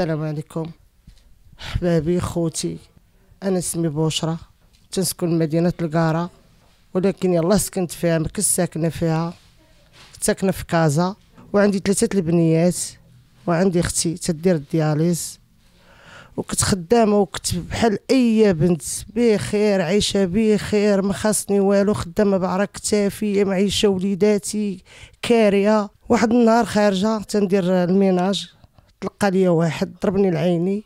السلام عليكم حبابي خوتي انا اسمي بوشرة تنسكن مدينه القاره ولكن يلا سكنت فيها ما ساكنه فيها ساكنه في كازا وعندي ثلاثه البنيات وعندي اختي تدير الدياليز وكنت خدامه وكنت بحال اي بنت بخير عايشه بخير ما خاصني والو خدامه بعرق تافيه معيشه وليداتي كاريه واحد النهار خارجه تندير الميناج تلقى ليا واحد ضربني لعيني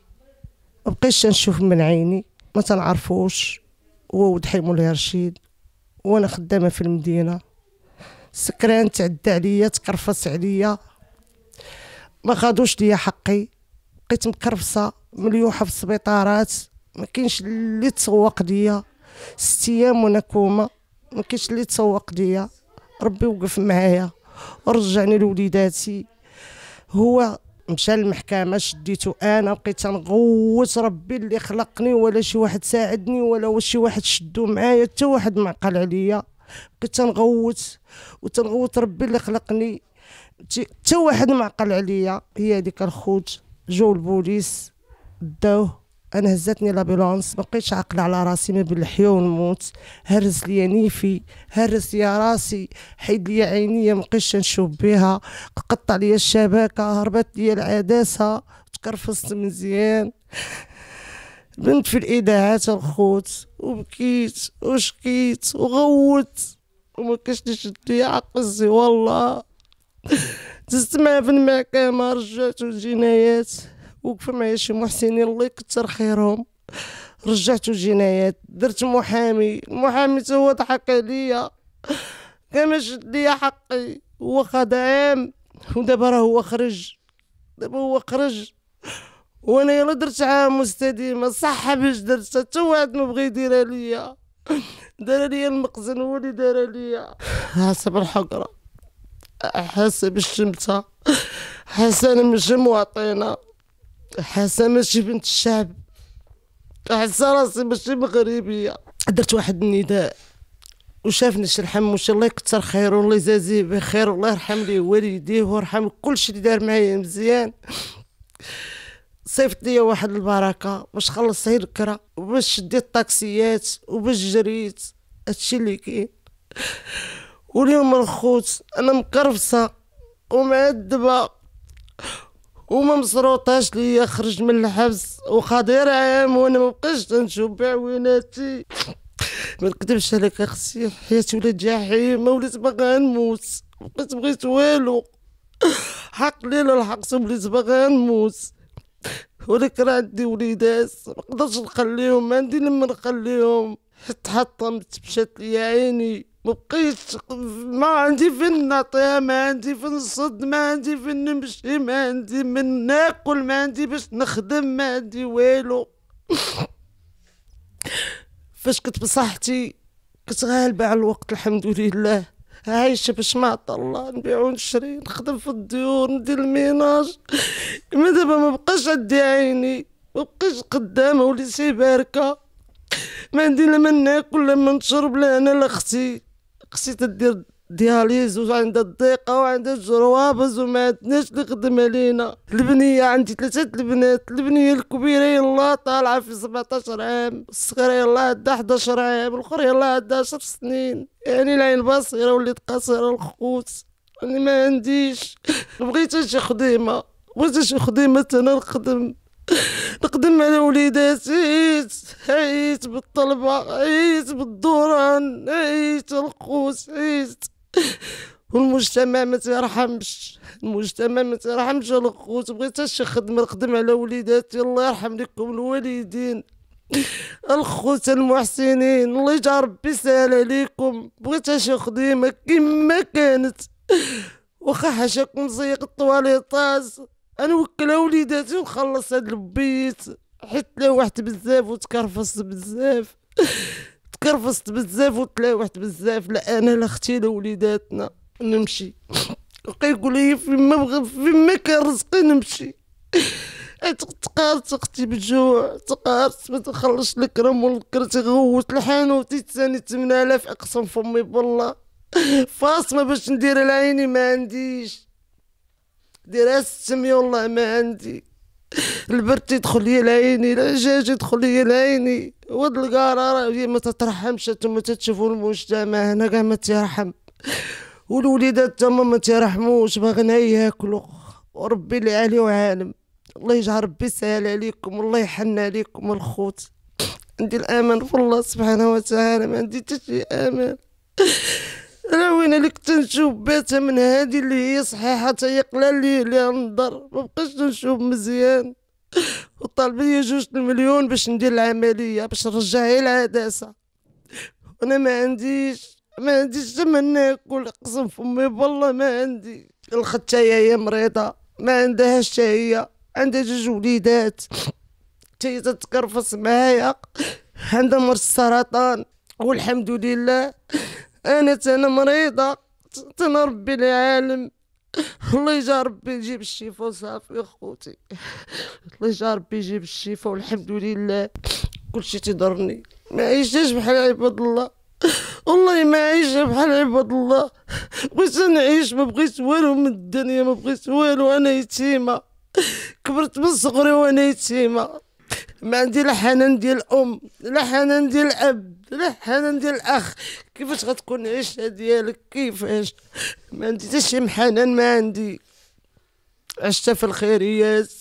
مبقيتش نشوف من عيني ما تنعرفوش هو ولد حي مولاي رشيد وانا خدامه في المدينه سكران تعدى عليا تكرفص عليا ما خادوش ليا حقي بقيت مكرفصه مليوحه في السبيطارات ما كاينش اللي تسوق ليا ست ايام وانا كوما ما كاينش اللي تسوق ليا ربي وقف معايا ورجعني لوليداتي هو مشى المحكمة شديته انا بقيت تنغوت ربي اللي خلقني ولا شي واحد ساعدني ولا شي واحد شدو معايا حتى واحد ما قال عليا بقيت تنغوت وتنغوت ربي اللي خلقني حتى واحد ما عليا هي هذيك الخوت جو البوليس داوه انا هزتني لابيلونس ما بقيتش عاقله على راسي ما بين الحياه والموت هرس لي نيفي هرس لي راسي حيد لي عينيا ما بقيتش نشوف بها قطع لي الشبكه هربت لي العدسه تكرفصت مزيان بنت في الاذاعات الخوت وبكيت وشكيت وغوت وما كاش نشد ليا عقزي والله تستمع في المحكمه رجعت الجنايات وقف معايا شي محسنين الله يكثر خيرهم رجعت جنايات درت محامي المحامي تا هو ضحك عليا كما شد ليا حقي هو خد عام ودابا راه هو خرج دابا هو خرج وانا يلا درت عام مستديمه صح باش درت حتى واحد ما بغى يديرها ليا دار ليا المقزن هو اللي دار ليا حسب الحقره بالشمته حاسه انا مش مواطنه حاسه ماشي بنت الشعب حاسه راسي ماشي مغربيه درت واحد النداء وشافني شرحم الحم وش الله يكثر خيره والله يجازيه بخير والله يرحم ليه والديه ويرحم كلشي اللي دار معايا مزيان صيفط ليا واحد البركه باش خلص هي الكره وباش شديت الطاكسيات وباش جريت هادشي اللي كاين واليوم الخوت انا مقرفصه ومعذبه وما مصروطاش ليا خرج من الحبس وخضير عام وانا مبقاش نشوف بعويناتي ما نكذبش عليك اختي حياتي ولات جحيم وليت باغا نموت بقيت بغيت والو حق ليلة الحق وليت باغا نموت ولكن راه عندي وليدات ما نقدرش نخليهم ما عندي لما نخليهم حتى حطمت مشات ليا عيني مبقيتش ما عندي فين نعطيها ما عندي فين نصد ما عندي فين نمشي ما عندي من ناكل ما عندي باش نخدم ما عندي والو فاش كنت بصحتي كنت غالبة على الوقت الحمد لله عايشة باش ما الله نبيع ونشري نخدم في الديور ندير الميناج ما دابا ما بقاش عندي عيني ما بقاش قدامه وليتي باركة ما عندي لا ما ناكل لا ما نشرب لا انا لا اختي خصيت دير دياليز وعندها الضيقه وعندها الجروابز وما عندناش اللي علينا البنيه عندي ثلاثه البنات البنيه الكبيره يلا طالعه في 17 عام الصغيره يلا عندها 11 عام الاخرى يلا عندها 10 سنين يعني العين بصيره وليت قصيره الخوت انا ما عنديش بغيت شي خديمه بغيت شي خديمه تنخدم نخدم نقدم على وليداتي عيت عيت بالطلبة عيت بالدوران عيت القوس عيت والمجتمع ما تيرحمش المجتمع ما تيرحمش الخوت بغيت شي خدمه نخدم على وليداتي الله يرحم لكم الوالدين الخوت المحسنين الله يجعل ربي سهل عليكم بغيت شي خدمه كما كانت وخا حاشاكم زيق الطواليطات انا وكلها وليداتي ونخلص هاد البيت حيت تلاوحت بزاف وتكرفصت بزاف تكرفصت بزاف وتلاوحت بزاف لا انا لا اختي لا وليداتنا نمشي بقى يقول لي فيما بغى فيما كان رزقي نمشي تقارت اختي بالجوع تقارت ما تخلصش الكرم والكر تغوت الحانوت تاني 8000 اقسم فمي بالله فاصمه باش ندير العيني ما عنديش دراسة سمي والله ما عندي البرد يدخل لي لعيني العجاج يدخل لي لعيني ود القرارة ما تترحمش انتم تشوفوا المجتمع هنا كاع ما تيرحم والوليدات تما ما تيرحموش باغينا ياكلوا وربي اللي عالي وعالم الله يجعل ربي يسهل عليكم والله يحن عليكم الخوت عندي الامان في الله سبحانه وتعالى ما عندي حتى شي امان وين اللي كنت نشوف باتها من هادي اللي هي صحيحه تاهي قلال لي عليها النظر مبقيتش نشوف مزيان وطالب لي جوج المليون باش ندير العمليه باش نرجع العدسة وانا ما عنديش ما عنديش زعما ناكل قسم فمي والله ما عندي الختايه هي مريضه ما عندهاش هي عندها جوج وليدات حتى تتكرفص معايا عندها مرض السرطان والحمد لله انا مريضة تانا ربي العالم الله يجا ربي يجيب الشفاء وصافي اخوتي الله يجا ربي يجيب الشفاء والحمد لله كلشي تيضرني ما عيشتش بحال عباد الله والله ما عيش بحال عباد الله بغيت نعيش ما بغيت والو من الدنيا ما بغيت والو انا يتيمه كبرت من صغري وانا يتيمه ما عندي لا حنان ديال الام لا حنان ديال الاب لا حنان ديال الاخ كيفاش غتكون عيشه ديالك كيفاش ما عندي حتى شي حنان ما عندي عشت في الخيريات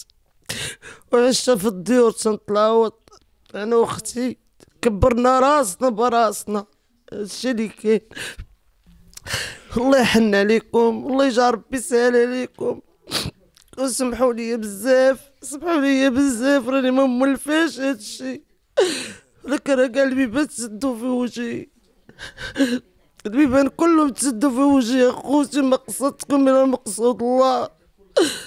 وعشت في الديور تنطلاوط انا واختي كبرنا راسنا براسنا هادشي اللي كاين الله يحن عليكم الله يجعل ربي يسهل عليكم وسمحوا لي بزاف سمحوا لي بزاف راني ما مولفاش هادشي لك راه قلبي بس تسدو في وجهي البيبان كلهم تسدو في وجهي اخوتي ما قصدتكم الا مقصود الله